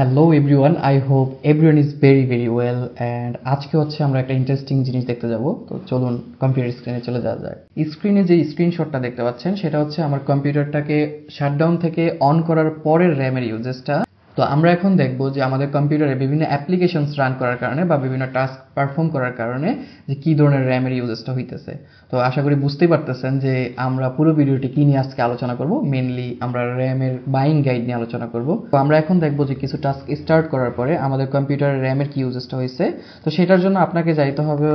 hello everyone I hope everyone is very very well and আজকে হচ্ছে আমরা একটা ইন্টারেস্টিং জিনিস দেখতে যাব তো চলুন কম্পিউটার স্ক্রিনে চলে যাওয়া যায় স্ক্রিনে যে স্ক্রিনশটটা দেখতে পাচ্ছেন সেটা হচ্ছে আমার কম্পিউটারটাকে শাটডাউন থেকে অন করার পরের র্যামের ইউজেসটা তো আমরা এখন দেখব যে আমাদের কম্পিউটারে বিভিন্ন অ্যাপ্লিকেশনস রান করার কারণে বা বিভিন্ন টাস্ক পারফর্ম করার কারণে যে কী ধরনের র্যামের ইউজেসটা হইতেছে তো আশা করি বুঝতেই পারতেছেন যে আমরা পুরো ভিডিওটি কি নিয়ে আজকে আলোচনা করব মেনলি আমরা র্যামের বাইং গাইড নিয়ে আলোচনা করব তো আমরা এখন দেখব যে কিছু টাস্ক স্টার্ট করার পরে আমাদের কম্পিউটারে র্যামের কি ইউজেসটা হয়েছে তো সেটার জন্য আপনাকে যাইতে হবে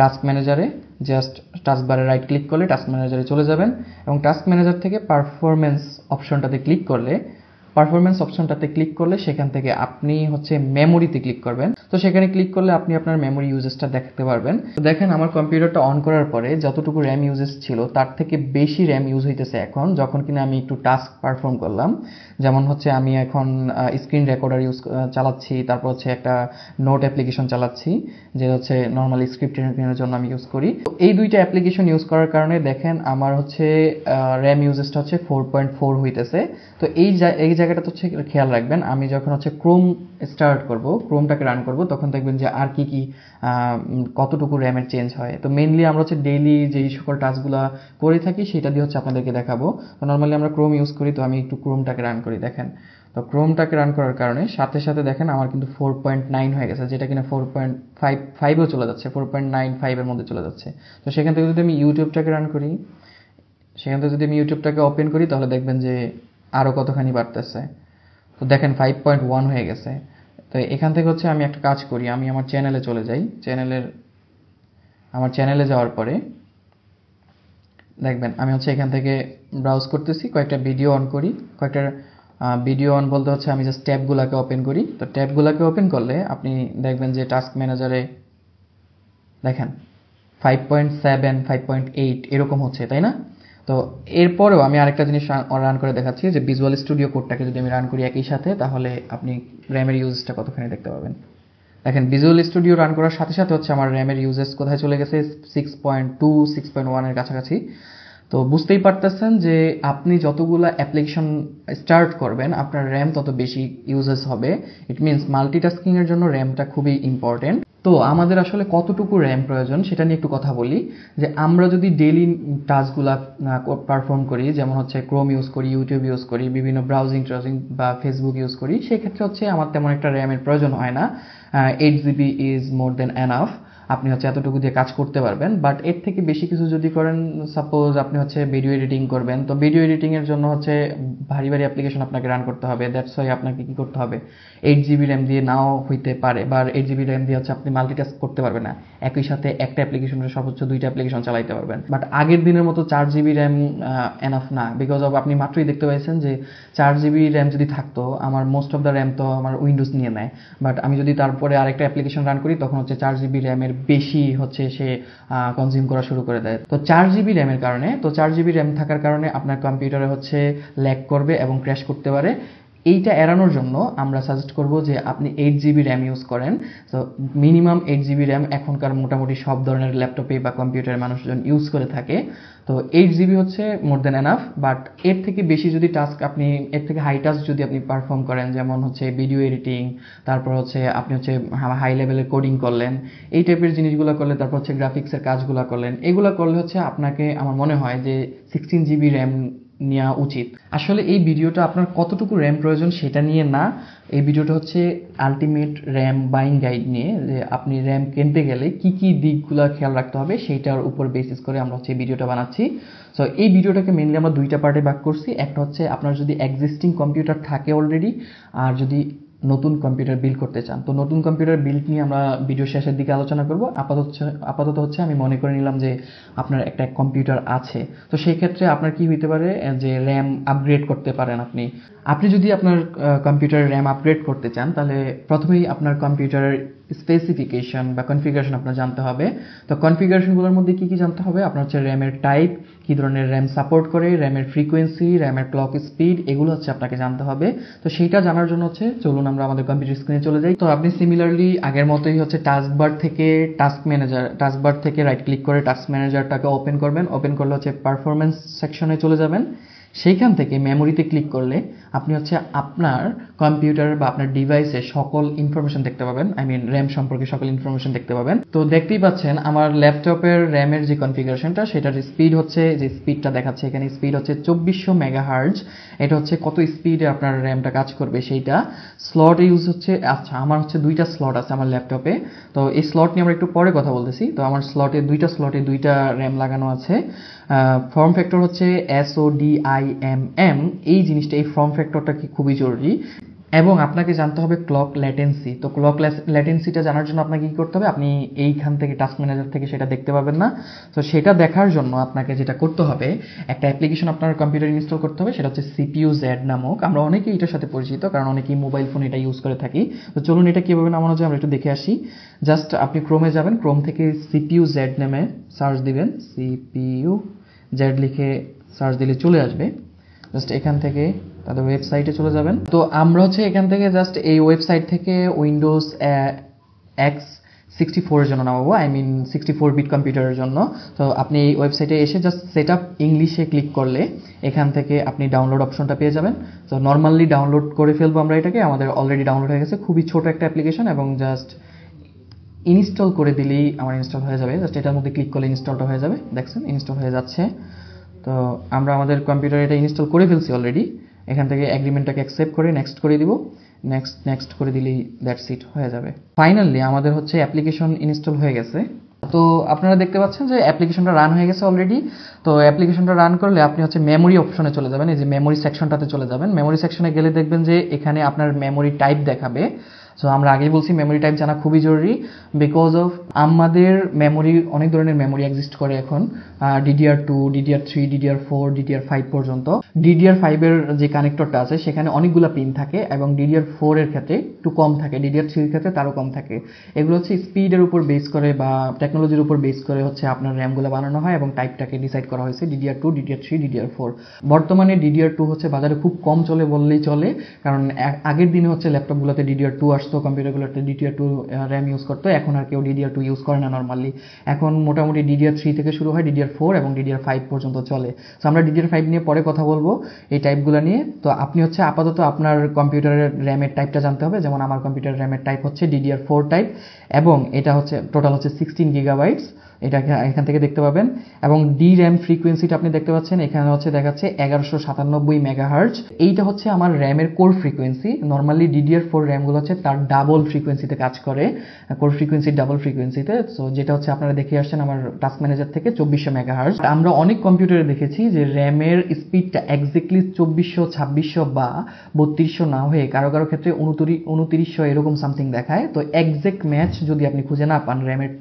টাস্ক ম্যানেজারে জাস্ট টাস্ক বারে রাইট ক্লিক করলে টাস্ক ম্যানেজারে চলে যাবেন এবং টাস্ক ম্যানেজার থেকে পারফরমেন্স অপশনটাতে ক্লিক করলে পারফরমেন্স অপশনটাতে ক্লিক করলে সেখান থেকে আপনি হচ্ছে মেমোরিতে ক্লিক করবেন তো সেখানে ক্লিক করলে আপনি আপনার মেমোরি ইউজেসটা দেখতে পারবেন তো দেখেন আমার কম্পিউটারটা অন করার পরে যতটুকু র্যাম ইউজেস ছিল তার থেকে বেশি র্যাম ইউজ হইতেছে এখন যখন কিনা আমি একটু টাস্ক পারফর্ম করলাম যেমন হচ্ছে আমি এখন স্ক্রিন রেকর্ডার ইউজ চালাচ্ছি তারপর হচ্ছে একটা নোট অ্যাপ্লিকেশন চালাচ্ছি যে হচ্ছে নর্মাল স্ক্রিপ্ট এর জন্য আমি ইউজ করি এই দুইটা অ্যাপ্লিকেশন ইউজ করার কারণে দেখেন আমার হচ্ছে র্যাম ইউজেসটা হচ্ছে ফোর পয়েন্ট ফোর হইতেছে তো এই এই জায়গাটা তো হচ্ছে খেয়াল রাখবেন আমি যখন হচ্ছে ক্রোম স্টার্ট করব ক্রোমটাকে রান করব তখন দেখবেন যে আর কি কি কতটুকু র্যামের চেঞ্জ হয় তো মেনলি আমরা হচ্ছে ডেইলি যেই সকল টাস্কগুলো করে থাকি সেটা দিয়ে হচ্ছে আপনাদেরকে দেখাবো তো নর্মালি আমরা ক্রোম ইউজ করি তো আমি একটু ক্রোমটাকে রান করি দেখেন তো ক্রোমটাকে রান করার কারণে সাথে সাথে দেখেন আমার কিন্তু ফোর পয়েন্ট নাইন হয়ে গেছে যেটা কিনা ফোর পয়েন্ট ফাইভ ফাইভেও চলে যাচ্ছে ফোর পয়েন্ট নাইন ফাইভের মধ্যে চলে যাচ্ছে তো সেখান থেকে যদি আমি ইউটিউবটাকে রান করি সেখান থেকে যদি আমি ইউটিউবটাকে ওপেন করি তাহলে দেখবেন যে আরও কতখানি বাড়তেছে তো দেখেন ফাইভ পয়েন্ট ওয়ান হয়ে গেছে তো এখান থেকে হচ্ছে আমি একটা কাজ করি আমি আমার চ্যানেলে চলে যাই চ্যানেলের আমার চ্যানেলে যাওয়ার পরে দেখবেন আমি হচ্ছে এখান থেকে ব্রাউজ করতেছি কয়েকটা ভিডিও অন করি কয়েকটা ভিডিও অন বলতে হচ্ছে আমি জাস্ট ট্যাবগুলোকে ওপেন করি তো ট্যাবগুলোকে ওপেন করলে আপনি দেখবেন যে টাস্ক ম্যানেজারে দেখেন five point seven five point eight এরকম হচ্ছে তাই না তো এরপরেও আমি আরেকটা জিনিস রান করে দেখাচ্ছি যে ভিজুয়াল স্টুডিও কোডটাকে যদি আমি রান করি একই সাথে তাহলে আপনি র্যামের ইউজেসটা কতখানি দেখতে পাবেন দেখেন ভিজুয়াল স্টুডিও রান করার সাথে সাথে হচ্ছে আমার র্যামের ইউজেস কোথায় চলে গেছে six point two six point ওয়ানের কাছাকাছি তো বুঝতেই পারতেছেন যে আপনি যতগুলো অ্যাপ্লিকেশন স্টার্ট করবেন আপনার র্যাম তত বেশি ইউজেস হবে ইট মিনস মাল্টিটাস্কিংয়ের জন্য র্যামটা খুবই ইম্পর্টেন্ট তো আমাদের আসলে কতটুকু র্যাম প্রয়োজন সেটা নিয়ে একটু কথা বলি যে আমরা যদি ডেইলি টাস্কগুলা পারফর্ম করি যেমন হচ্ছে ক্রোম ইউজ করি ইউটিউব ইউজ করি বিভিন্ন ব্রাউজিং ট্রাউজিং বা ফেসবুক ইউজ করি সেক্ষেত্রে হচ্ছে আমার তেমন একটা র্যামের প্রয়োজন হয় না eight GB is more than enough আপনি হচ্ছে এতটুকু দিয়ে কাজ করতে পারবেন বাট এর থেকে বেশি কিছু যদি করেন সাপোজ আপনি হচ্ছে ভিডিও এডিটিং করবেন তো ভিডিও এডিটিংয়ের জন্য হচ্ছে ভারী ভারী অ্যাপ্লিকেশন আপনাকে রান করতে হবে দ্যাটস ওয়াই আপনাকে কী করতে হবে এইট জিবি র্যাম দিয়ে নাও হইতে পারে বা এইট জিবি র্যাম দিয়ে হচ্ছে আপনি মাল্টিটাস্ক করতে পারবেন না একই সাথে একটা অ্যাপ্লিকেশনের সর্বোচ্চ দুইটা অ্যাপ্লিকেশন চালাইতে পারবেন বাট আগের দিনের মতো চার জিবি র্যাম এনাফ না বিকজ অফ আপনি মাত্রই দেখতে পাইছেন যে চার জিবি র্যাম যদি থাকতো আমার মোস্ট অফ দ্য র্যাম তো আমার উইন্ডোজ নিয়ে নেয় বাট আমি যদি তারপরে আরেকটা অ্যাপ্লিকেশন রান করি তখন হচ্ছে চার জিবি র্যামের বেশি হচ্ছে সে কনজিউম করা শুরু করে দেয় তো চার জিবি র্যামের কারণে তো চার জিবি র্যাম থাকার কারণে আপনার কম্পিউটারে হচ্ছে ল্যাগ করবে এবং ক্র্যাশ করতে পারে এইটা এড়ানোর জন্য আমরা সাজেস্ট করব যে আপনি এইট জিবি র্যাম ইউজ করেন তো মিনিমাম এইট জিবি র্যাম এখনকার মোটামুটি সব ধরনের ল্যাপটপে বা কম্পিউটারে মানুষজন ইউজ করে থাকে তো এইট জিবি হচ্ছে মোর দেন এনাফ বাট এর থেকে বেশি যদি টাস্ক আপনি এর থেকে হাই টাস্ক যদি আপনি পারফর্ম করেন যেমন হচ্ছে ভিডিও এডিটিং তারপর হচ্ছে আপনি হচ্ছে হাই লেভেলের কোডিং করলেন এই টাইপের জিনিসগুলো করলে তারপর হচ্ছে গ্রাফিক্সের কাজগুলো করলেন এগুলো করলে হচ্ছে আপনাকে আমার মনে হয় যে সিক্সটিন জিবি র্যাম নেওয়া উচিত আসলে এই ভিডিওটা আপনার কতটুকু র্যাম প্রয়োজন সেটা নিয়ে না এই ভিডিওটা হচ্ছে আলটিমেট র্যাম বাইং গাইড নিয়ে যে আপনি র্যাম কিনতে গেলে কি কি দিকগুলো খেয়াল রাখতে হবে সেইটার উপর বেসিস করে আমরা হচ্ছে ভিডিওটা বানাচ্ছি সো এই ভিডিওটাকে মেনলি আমরা দুইটা পার্টে ভাগ করছি একটা হচ্ছে আপনার যদি এক্সিস্টিং কম্পিউটার থাকে অলরেডি আর যদি নতুন কম্পিউটার বিল্ড করতে চান তো নতুন কম্পিউটার বিল্ড নিয়ে আমরা ভিডিও শেষের দিকে আলোচনা করব আপাতত আপাতত হচ্ছে আমি মনে করে নিলাম যে আপনার একটা কম্পিউটার আছে তো সেই ক্ষেত্রে আপনার কি হইতে পারে যে র্যাম আপগ্রেড করতে পারেন আপনি আপনি যদি আপনার কম্পিউটারের র্যাম আপগ্রেড করতে চান তাহলে প্রথমেই আপনার কম্পিউটারের স্পেসিফিকেশন বা কনফিগারেশন আপনার জানতে হবে তো কনফিগারেশনগুলোর মধ্যে কি কি জানতে হবে আপনার হচ্ছে র্যামের টাইপ কি ধরনের র্যাম সাপোর্ট করে র্যামের ফ্রিকোয়েন্সি র্যামের ক্লক স্পিড এগুলো হচ্ছে আপনাকে জানতে হবে তো সেইটা জানার জন্য হচ্ছে চলুন আমরা আমাদের কম্পিউটার স্ক্রিনে চলে যাই তো আপনি সিমিলারলি আগের মতোই হচ্ছে টাস্কবার থেকে টাস্ক ম্যানেজার টাস্কবার থেকে রাইট ক্লিক করে টাস্ক ম্যানেজারটাকে ওপেন করবেন ওপেন করলে হচ্ছে পারফরমেন্স সেকশনে চলে যাবেন সেইখান থেকে মেমোরিতে ক্লিক করলে আপনি হচ্ছে আপনার কম্পিউটার বা আপনার ডিভাইসে সকল ইনফরমেশন দেখতে পাবেন আই মিন র্যাম সম্পর্কে সকল ইনফরমেশন দেখতে পাবেন তো দেখতেই পাচ্ছেন আমার ল্যাপটপের র্যামের যে কনফিগারেশনটা সেটার স্পিড হচ্ছে যে স্পিডটা দেখাচ্ছে এখানে স্পিড হচ্ছে চব্বিশশো হার্জ এটা হচ্ছে কত স্পিডে আপনার র্যামটা কাজ করবে সেইটা স্লট ইউজ হচ্ছে আচ্ছা আমার হচ্ছে দুইটা স্লট আছে আমার ল্যাপটপে তো এই স্লট নিয়ে আমরা একটু পরে কথা বলতেছি তো আমার স্লটে দুইটা স্লটে দুইটা র্যাম লাগানো আছে ফর্ম ফ্যাক্টর হচ্ছে SO D I M M এই জিনিসটা এই ফর্ম ফ্যাক্টর ফ্যাক্টরটা কি খুবই জরুরি এবং আপনাকে জানতে হবে ক্লক ল্যাটেন্সি তো ক্লক ল্যাটেন্সিটা জানার জন্য আপনাকে কী করতে হবে আপনি এইখান থেকে টাস্ক ম্যানেজার থেকে সেটা দেখতে পাবেন না তো সেটা দেখার জন্য আপনাকে যেটা করতে হবে একটা অ্যাপ্লিকেশন আপনার কম্পিউটার ইনস্টল করতে হবে সেটা হচ্ছে সিপিউ জ্যাড নামক আমরা অনেকেই এটার সাথে পরিচিত কারণ অনেকেই মোবাইল ফোন এটা ইউজ করে থাকি তো চলুন এটা কীভাবে নামানো যায় আমরা একটু দেখে আসি জাস্ট আপনি ক্রোমে যাবেন ক্রোম থেকে সিপিইউ জ্যাড নামে সার্চ দিবেন সিপিইউ জ্যাড লিখে সার্চ দিলে চলে আসবে জাস্ট এখান থেকে তাদের ওয়েবসাইটে চলে যাবেন তো আমরা হচ্ছে এখান থেকে জাস্ট এই ওয়েবসাইট থেকে উইন্ডোজ এক্স সিক্সটি ফোরের জন্য নামাবো I mean sixty four bit কম্পিউটারের জন্য তো আপনি এই ওয়েবসাইটে এসে জাস্ট সেট আপ ইংলিশে ক্লিক করলে এখান থেকে আপনি ডাউনলোড অপশনটা পেয়ে যাবেন তো নর্মালি ডাউনলোড করে ফেলবো আমরা এটাকে আমাদের অলরেডি ডাউনলোড হয়ে গেছে খুবই ছোট একটা অ্যাপ্লিকেশন এবং জাস্ট ইনস্টল করে দিলেই আমার ইনস্টল হয়ে যাবে জাস্ট এটার মধ্যে ক্লিক করলে ইনস্টলটা হয়ে যাবে দেখছেন ইনস্টল হয়ে যাচ্ছে তো আমরা আমাদের কম্পিউটারে এটা ইনস্টল করে ফেলছি অলরেডি এখান থেকে অ্যাগ্রিমেন্টটাকে অ্যাকসেপ্ট করে নেক্সট করে দিব নেক্সট নেক্সট করে দিলেই দ্যাটস ইট হয়ে যাবে ফাইনালি আমাদের হচ্ছে অ্যাপ্লিকেশন ইনস্টল হয়ে গেছে তো আপনারা দেখতে পাচ্ছেন যে অ্যাপ্লিকেশনটা রান হয়ে গেছে অলরেডি তো অ্যাপ্লিকেশনটা রান করলে আপনি হচ্ছে মেমোরি অপশনে চলে যাবেন এই যে মেমোরি সেকশনটাতে চলে যাবেন মেমোরি সেকশনে গেলে দেখবেন যে এখানে আপনার মেমোরি টাইপ দেখাবে সো আমরা আগেই বলছি মেমোরি টাইপ জানা খুবই জরুরি বিকজ অফ আমাদের মেমোরি অনেক ধরনের মেমোরি এক্সিস্ট করে এখন DDR two DDR three DDR four DDR five পর্যন্ত ডিডিআর ফাইভের যে কানেক্টরটা আছে সেখানে অনেকগুলো পিন থাকে এবং ডিডিআর ফোর এর ক্ষেত্রে একটু কম থাকে ডিডিআর থ্রির ক্ষেত্রে তারও কম থাকে এগুলো হচ্ছে স্পিডের উপর বেস করে বা টেকনোলজির উপর বেস করে হচ্ছে আপনার র্যামগুলো বানানো হয় এবং টাইপটাকে ডিসাইড করা হয়েছে DDR two DDR three DDR four বর্তমানে ডিডিআর টু হচ্ছে বাজারে খুব কম চলে বললেই চলে কারণ আগের দিনে হচ্ছে ল্যাপটপগুলোতে ডিডিআর টু আসছে ইয়ার্স তো কম্পিউটারগুলোতে ডিডিআর টু র্যাম ইউজ করতো এখন আর কেউ ডিডিআর টু ইউজ করে না নর্মালি এখন মোটামুটি ডিডিআর থ্রি থেকে শুরু হয় ডিডিআর ফোর এবং ডিডিআর ফাইভ পর্যন্ত চলে সো আমরা ডিডিআর ফাইভ নিয়ে পরে কথা বলবো এই টাইপগুলো নিয়ে তো আপনি হচ্ছে আপাতত আপনার কম্পিউটারের র্যামের টাইপটা জানতে হবে যেমন আমার কম্পিউটার র্যামের টাইপ হচ্ছে ডিডিআর ফোর টাইপ এবং এটা হচ্ছে টোটাল হচ্ছে সিক্সটিন গিগাবাইটস এটা এখান থেকে দেখতে পাবেন এবং ডি র্যাম ফ্রিকোয়েন্সিটা আপনি দেখতে পাচ্ছেন এখানে হচ্ছে দেখাচ্ছে এগারোশো সাতানব্বই মেগাহার্জ এইটা হচ্ছে আমার র্যামের core frequency normally DDR four র্যামগুলো হচ্ছে তার ডাবল ফ্রিকোয়েন্সিতে কাজ করে কোর ফ্রিকোয়েন্সি ডাবল ফ্রিকোয়েন্সিতে সো যেটা হচ্ছে আপনারা দেখে আসছেন আমার টাস্ক ম্যানেজার থেকে চব্বিশশো মেগাহার্জ আমরা অনেক কম্পিউটারে দেখেছি যে র্যামের স্পিডটা এক্স্যাক্টলি চব্বিশশো ছাব্বিশশো বা বত্রিশশো না হয়ে কারো কারো ক্ষেত্রে উনতিরিশশো এরকম সামথিং দেখায় তো এক্স্যাক্ট ম্যাচ যদি আপনি খুঁজে না পান র্যামের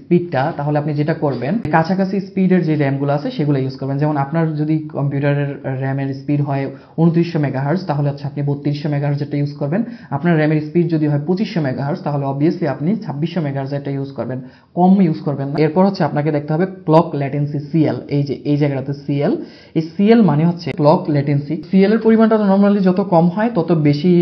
স্পিডটা তাহলে আপনি যেটা করবেন কাছাকাছি স্পিডের যে র্যামগুলো আছে সেগুলো ইউজ করবেন যেমন আপনার যদি কম্পিউটারের র্যামের স্পিড হয় উনত্রিশশো মেগাহার্স তাহলে হচ্ছে আপনি বত্রিশশো মেগাহার্স এটা ইউজ করবেন আপনার র্যামের স্পিড যদি হয় পঁচিশশো মেগাহার্স তাহলে অবভিয়াসলি আপনি ছাব্বিশশো মেগাহার্স এটা ইউজ করবেন কম ইউজ করবেন না এরপর হচ্ছে আপনাকে দেখতে হবে ক্লক ল্যাটেন্সি সিএল এই যে এই জায়গাটাতে সিএল এই সিএল মানে হচ্ছে ক্লক ল্যাটেন্সি সিএল এর পরিমাণটা নর্মালি যত কম হয় তত বেশি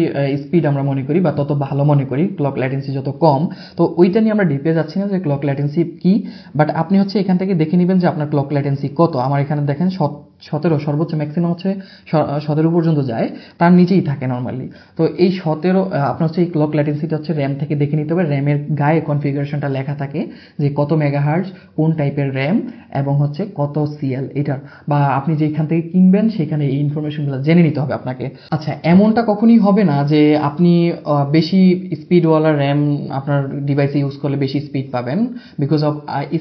স্পিড আমরা মনে করি বা তত ভালো মনে করি ক্লক ল্যাটেন্সি যত কম তো ওইটা নিয়ে আমরা ডিপে যাচ্ছি না যে ক্লক ল্যাটেন্সি কি বাট আপনি হচ্ছে এখান থেকে দেখে নেবেন যে আপনার ক্লক ল্যাটেন্সি কত আমার এখানে দেখেন সব সতেরো সর্বোচ্চ ম্যাক্সিমাম হচ্ছে সতেরো পর্যন্ত যায় তার নিচেই থাকে নর্মালি তো এই সতেরো আপনার হচ্ছে এই ক্লক ল্যাটেন্সিটা হচ্ছে র্যাম থেকে দেখে নিতে হবে র্যামের গায়ে কনফিগারেশনটা লেখা থাকে যে কত মেগাহার্জ কোন টাইপের র্যাম এবং হচ্ছে কত সিএল এটার বা আপনি যেখান থেকে কিনবেন সেখানে এই ইনফরমেশনগুলো জেনে নিতে হবে আপনাকে আচ্ছা এমনটা কখনই হবে না যে আপনি বেশি স্পিডওয়ালা র্যাম আপনার ডিভাইসে ইউজ করলে বেশি স্পিড পাবেন বিকজ অফ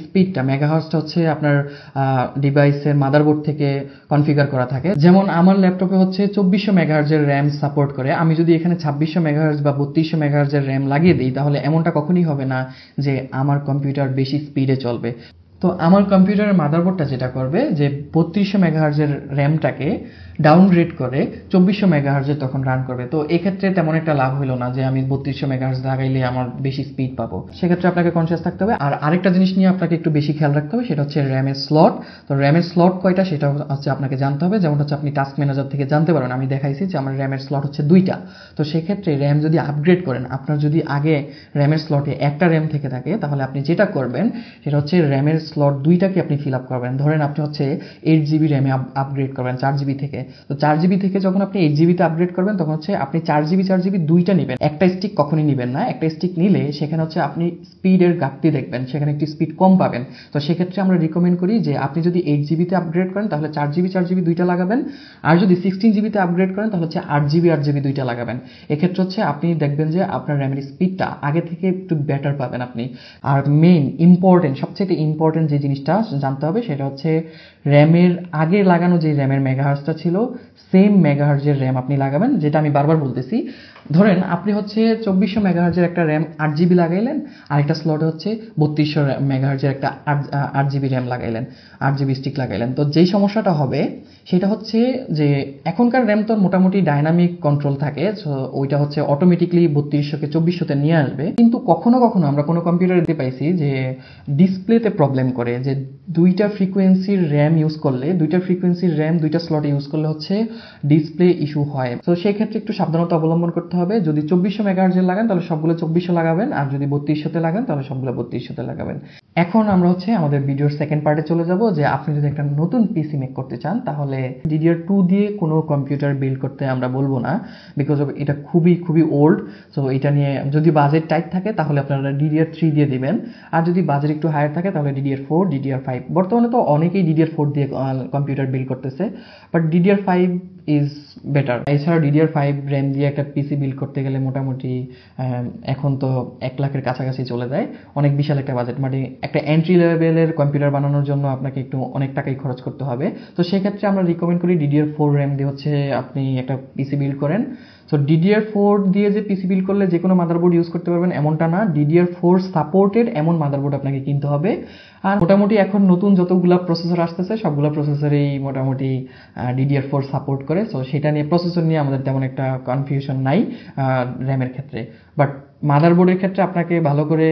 স্পিডটা মেগাহার্জটা হচ্ছে আপনার ডিভাইসের মাদারবোর্ড থেকে কনফিগার করা থাকে যেমন আমার ল্যাপটপে হচ্ছে চব্বিশশো মেগাহার্জের র্যাম সাপোর্ট করে আমি যদি এখানে ছাব্বিশশো মেগাহার্জ বা বত্রিশশো মেগাহার্জের র্যাম লাগিয়ে দিই তাহলে এমনটা কখনই হবে না যে আমার কম্পিউটার বেশি স্পিডে চলবে তো আমার কম্পিউটারের মাদারবোর্ডটা যেটা করবে যে বত্রিশশো মেগাহার্জের র্যামটাকে ডাউনগ্রেড করে চব্বিশশো মেগাহার্জে তখন রান করবে তো এক্ষেত্রে তেমন একটা লাভ হলো না যে আমি বত্রিশশো মেগাহার্জ লাগাইলে আমার বেশি স্পিড পাবো সেক্ষেত্রে আপনাকে কনসিয়াস থাকতে হবে আর আরেকটা জিনিস নিয়ে আপনাকে একটু বেশি খেয়াল রাখতে হবে সেটা হচ্ছে র্যামের স্লট তো র্যামের স্লট কয়টা সেটা হচ্ছে আপনাকে জানতে হবে যেমন হচ্ছে আপনি টাস্ক ম্যানেজার থেকে জানতে পারেন আমি দেখাইছি যে আমার র্যামের স্লট হচ্ছে দুইটা তো সেক্ষেত্রে র্যাম যদি আপগ্রেড করেন আপনার যদি আগে র্যামের স্লটে একটা র্যাম থেকে থাকে তাহলে আপনি যেটা করবেন সেটা হচ্ছে র্যামের স্লট দুইটাকে আপনি ফিল আপ করবেন ধরেন আপনি হচ্ছে এইট জিবি র্যামে আপগ্রেড করবেন চার জিবি থেকে তো চার জিবি থেকে যখন আপনি এইট জিবিতে আপগ্রেড করবেন তখন হচ্ছে আপনি চার জিবি চার জিবি দুইটা নেবেন একটা স্টিক কখনই নেবেন না একটা স্টিক নিলে সেখানে হচ্ছে আপনি স্পিডের ঘাটতি দেখবেন সেখানে একটি স্পিড কম পাবেন তো সেক্ষেত্রে আমরা রিকমেন্ড করি যে আপনি যদি এইট জিবিতে আপগ্রেড করেন তাহলে চার জিবি চার জিবি দুইটা লাগাবেন আর যদি সিক্সটিন জিবিতে আপগ্রেড করেন তাহলে হচ্ছে আট জিবি আট জিবি দুইটা লাগাবেন এক্ষেত্রে হচ্ছে আপনি দেখবেন যে আপনার র্যামের স্পিডটা আগে থেকে একটু বেটার পাবেন আপনি আর মেইন ইম্পর্টেন্ট সবচেয়ে ইম্পর্টেন্ট যে জিনিসটা জানতে হবে সেটা হচ্ছে র্যামের আগে লাগানো যে র্যামের মেগাহার্সটা ছিল সেম মেগাহার্জের র্যাম আপনি লাগাবেন যেটা আমি বারবার বলতেছি ধরেন আপনি হচ্ছে চব্বিশশো মেগাহার্জের একটা র্যাম আট জিবি লাগাইলেন আর একটা স্লটে হচ্ছে বত্রিশশো মেগাহার্জের একটা আট জিবি র্যাম লাগাইলেন আট জিবি স্টিক লাগাইলেন তো যেই সমস্যাটা হবে সেটা হচ্ছে যে এখনকার র্যাম তো মোটামুটি ডাইনামিক কন্ট্রোল থাকে ওইটা হচ্ছে অটোমেটিকলি বত্রিশশোকে চব্বিশশোতে নিয়ে আসবে কিন্তু কখনো কখনো আমরা কোনো কম্পিউটারে দিতে পাইছি যে ডিসপ্লেতে প্রবলেম করে যে দুইটা ফ্রিকোয়েন্সির র্যাম ইউজ করলে দুইটা ফ্রিকোয়েন্সির র্যাম দুইটা স্লট ইউজ করলে হচ্ছে ডিসপ্লে ইস্যু হয় তো সেই ক্ষেত্রে একটু সাবধানতা অবলম্বন করতে করতে হবে যদি চব্বিশশো মেগাহার্জের লাগান তাহলে সবগুলো চব্বিশশো লাগাবেন আর যদি বত্রিশশোতে লাগান তাহলে সবগুলো বত্রিশশোতে লাগাবেন এখন আমরা হচ্ছে আমাদের ভিডিওর সেকেন্ড পার্টে চলে যাব যে আপনি যদি একটা নতুন পিসি মেক করতে চান তাহলে ডিডিআর টু দিয়ে কোনো কম্পিউটার বিল্ড করতে আমরা বলবো না বিকজ অফ এটা খুবই খুবই ওল্ড সো এটা নিয়ে যদি বাজেট টাইট থাকে তাহলে আপনারা ডিডিআর থ্রি দিয়ে দিবেন আর যদি বাজেট একটু হায়ার থাকে তাহলে ডিডিআর ফোর ডিডিআর ফাইভ বর্তমানে তো অনেকেই ডিডিআর ফোর দিয়ে কম্পিউটার বিল্ড করতেছে but DDR five is better এছাড়া ডিডিআর ফাইভ র্যাম দিয়ে একটা পিসি বিল করতে গেলে মোটামুটি এখন তো এক লাখের কাছাকাছি চলে যায় অনেক বিশাল একটা বাজেট মানে একটা এন্ট্রি লেভেলের কম্পিউটার বানানোর জন্য আপনাকে একটু অনেক টাকাই খরচ করতে হবে তো সেক্ষেত্রে আমরা রিকমেন্ড করি ডিডিআর ফোর র্যাম দিয়ে হচ্ছে আপনি একটা পিসি বিল্ড করেন সো ডিডিআর ফোর দিয়ে যে পিসি বিল করলে যে কোনো মাদারবোর্ড ইউজ করতে পারবেন এমনটা না ডিডিআর ফোর সাপোর্টেড এমন মাদারবোর্ড আপনাকে কিনতে হবে আর মোটামুটি এখন নতুন যতগুলা প্রসেসর আসতেছে সবগুলো প্রসেসরেই মোটামুটি ডিডিআর ফোর সাপোর্ট করে সো সেটা নিয়ে প্রসেসর নিয়ে আমাদের তেমন একটা কনফিউশন নাই র্যামের ক্ষেত্রে বাট মাদারবোর্ডের ক্ষেত্রে আপনাকে ভালো করে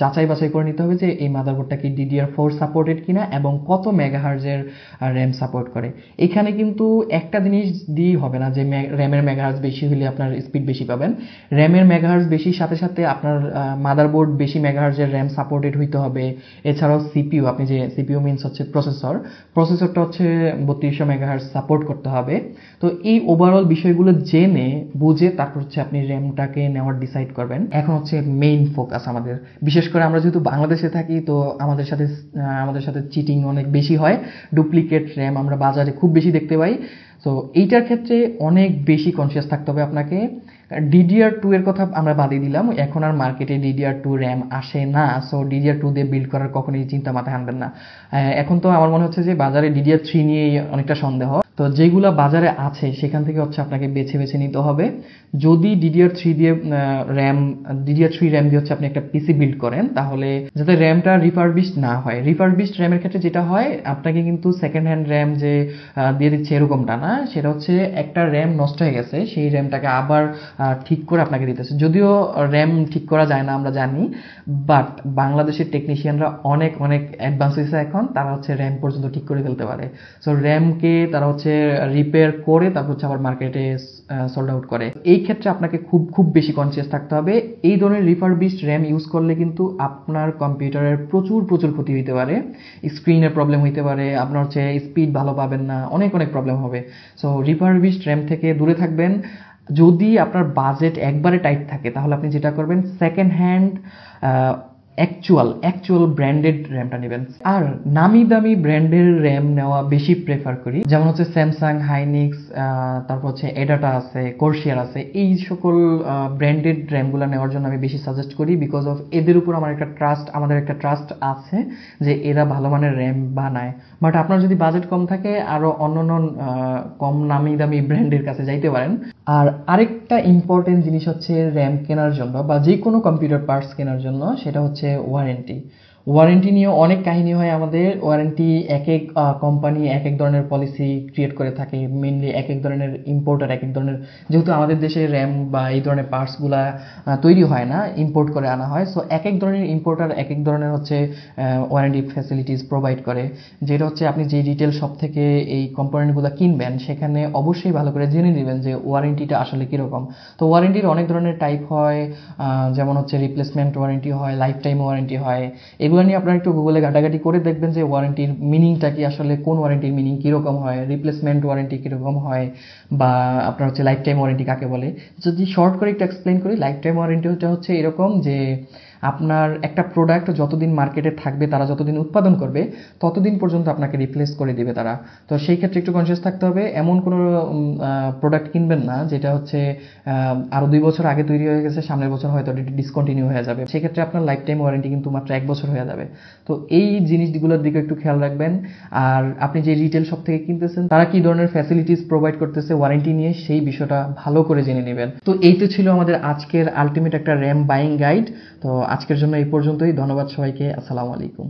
যাচাই বাছাই করে নিতে হবে যে এই মাদারবোর্ডটা কি ডিডিআর ফোর সাপোর্টেড কিনা এবং কত মেগাহার্জের র্যাম সাপোর্ট করে এখানে কিন্তু একটা জিনিস দিয়েই হবে না যে র্যামের মেগাহার্জ বেশি হলে আপনার স্পিড বেশি পাবেন র্যামের মেগাহার্জ বেশির সাথে সাথে আপনার মাদারবোর্ড বেশি মেগাহার্জের র্যাম সাপোর্টেড হইতে হবে এছাড়াও সিপিও আপনি যে সিপিও মিনস হচ্ছে প্রসেসর প্রসেসরটা হচ্ছে বত্রিশশো মেগাহার্জ সাপোর্ট করতে হবে তো এই ওভারঅল বিষয়গুলো জেনে বুঝে তারপর হচ্ছে আপনি র্যামটাকে নেওয়ার ডিসাইড সেট করবেন এখন হচ্ছে মেইন ফোকাস আমাদের বিশেষ করে আমরা যেহেতু বাংলাদেশে থাকি তো আমাদের সাথে আমাদের সাথে চিটিং অনেক বেশি হয় ডুপ্লিকেট র্যাম আমরা বাজারে খুব বেশি দেখতে পাই তো এইটার ক্ষেত্রে অনেক বেশি কনসিয়াস থাকতে হবে আপনাকে ডিডিআর টু এর কথা আমরা বাদে দিলাম এখন আর মার্কেটে ডিডিআর টু র্যাম আসে না সো ডিডিআর টু দিয়ে বিল্ড করার কখনোই চিন্তা মাথায় আনবেন না এখন তো আমার মনে হচ্ছে যে বাজারে ডিডিআর থ্রি নিয়ে অনেকটা সন্দেহ তো যেগুলো বাজারে আছে সেখান থেকে হচ্ছে আপনাকে বেছে বেছে নিতে হবে যদি ডিডিআর থ্রি দিয়ে র্যাম ডিডিআর থ্রি র্যাম দিয়ে হচ্ছে আপনি একটা পিসি বিল্ড করেন তাহলে যাতে র্যামটা রিফারবিশ না হয় রিফারবিশ র্যামের ক্ষেত্রে যেটা হয় আপনাকে কিন্তু সেকেন্ড হ্যান্ড র্যাম যে দিয়ে দিচ্ছে এরকমটা না সেটা হচ্ছে একটা র্যাম নষ্ট হয়ে গেছে সেই র্যামটাকে আবার ঠিক করে আপনাকে দিতেছে যদিও র্যাম ঠিক করা যায় না আমরা জানি বাট বাংলাদেশের টেকনিশিয়ানরা অনেক অনেক অ্যাডভান্স হয়েছে এখন তারা হচ্ছে র্যাম পর্যন্ত ঠিক করে ফেলতে পারে সো র্যামকে তারা হচ্ছে হচ্ছে রিপেয়ার করে তারপর হচ্ছে আবার মার্কেটে সোল্ড আউট করে এই ক্ষেত্রে আপনাকে খুব খুব বেশি কনসিয়াস থাকতে হবে এই ধরনের রিফার রিফারবিস্ট র্যাম ইউজ করলে কিন্তু আপনার কম্পিউটারের প্রচুর প্রচুর ক্ষতি হইতে পারে স্ক্রিনের প্রবলেম হইতে পারে আপনার হচ্ছে স্পিড ভালো পাবেন না অনেক অনেক প্রবলেম হবে সো রিফার রিফারবিস্ট র্যাম থেকে দূরে থাকবেন যদি আপনার বাজেট একবারে টাইট থাকে তাহলে আপনি যেটা করবেন second hand actual actual branded র্যামটা নেবেন আর নামি দামি ব্র্যান্ডের র্যাম নেওয়া বেশি প্রেফার করি যেমন হচ্ছে স্যামসাং হাইনিক্স তারপর হচ্ছে এডাটা আছে কোর্সিয়ার আছে এই সকল ব্র্যান্ডেড র্যামগুলো নেওয়ার জন্য আমি বেশি সাজেস্ট করি বিকজ অফ এদের উপর আমার একটা ট্রাস্ট আমাদের একটা ট্রাস্ট আছে যে এরা ভালো মানের র্যাম বানায় বাট আপনার যদি বাজেট কম থাকে আরও অন্য অন্য কম নামি দামি ব্র্যান্ডের কাছে যাইতে পারেন আর আরেকটা ইম্পর্টেন্ট জিনিস হচ্ছে র্যাম কেনার জন্য বা যে কোনো কম্পিউটার পার্টস কেনার জন্য সেটা হচ্ছে warranty ওয়ারেন্টি নিয়ে অনেক কাহিনী হয় আমাদের ওয়ারেন্টি এক এক কোম্পানি এক এক ধরনের পলিসি ক্রিয়েট করে থাকে মেনলি এক এক ধরনের ইম্পোর্টার এক এক ধরনের যেহেতু আমাদের দেশে র্যাম বা এই ধরনের পার্টসগুলা তৈরি হয় না ইম্পোর্ট করে আনা হয় সো এক এক ধরনের ইম্পোর্টার এক এক ধরনের হচ্ছে ওয়ারেন্টি ফ্যাসিলিটিস প্রোভাইড করে যেটা হচ্ছে আপনি যে রিটেল শপ থেকে এই কম্পোনেন্টগুলো কিনবেন সেখানে অবশ্যই ভালো করে জেনে নেবেন যে ওয়ারেন্টিটা আসলে কীরকম তো ওয়ারেন্টির অনেক ধরনের টাইপ হয় যেমন হচ্ছে রিপ্লেসমেন্ট ওয়ারেন্টি হয় লাইফ টাইম ওয়ারেন্টি হয় এগুলো নিয়ে আপনারা একটু গুগলে ঘাটাঘাটি করে দেখবেন যে ওয়ারেন্টির মিনিংটা কি আসলে কোন ওয়ারেন্টির মিনিং কীরকম হয় রিপ্লেসমেন্ট ওয়ারেন্টি কীরকম হয় বা আপনার হচ্ছে লাইফ টাইম ওয়ারেন্টি কাকে বলে যদি শর্ট করে একটু এক্সপ্লেন করি লাইফ টাইম ওয়ারেন্টি হচ্ছে এরকম যে আপনার একটা প্রোডাক্ট যতদিন মার্কেটে থাকবে তারা যতদিন উৎপাদন করবে ততদিন পর্যন্ত আপনাকে রিপ্লেস করে দিবে তারা তো সেই ক্ষেত্রে একটু কনসিয়াস থাকতে হবে এমন কোনো প্রোডাক্ট কিনবেন না যেটা হচ্ছে আরও দুই বছর আগে তৈরি হয়ে গেছে সামনের বছর হয়তো ডিসকন্টিনিউ হয়ে যাবে সেক্ষেত্রে আপনার লাইফ টাইম ওয়ারেন্টি কিন্তু মাত্র এক বছর হয়ে যাবে তো এই জিনিসগুলোর দিকে একটু খেয়াল রাখবেন আর আপনি যে রিটেল শপ থেকে কিনতেছেন তারা কি ধরনের ফ্যাসিলিটিস প্রোভাইড করতেছে ওয়ারেন্টি নিয়ে সেই বিষয়টা ভালো করে জেনে নেবেন তো এই তো ছিল আমাদের আজকের আলটিমেট একটা র্যাম বাইং গাইড তো আজকের জন্য এই পর্যন্তই ধন্যবাদ সবাইকে আসসালামু আলাইকুম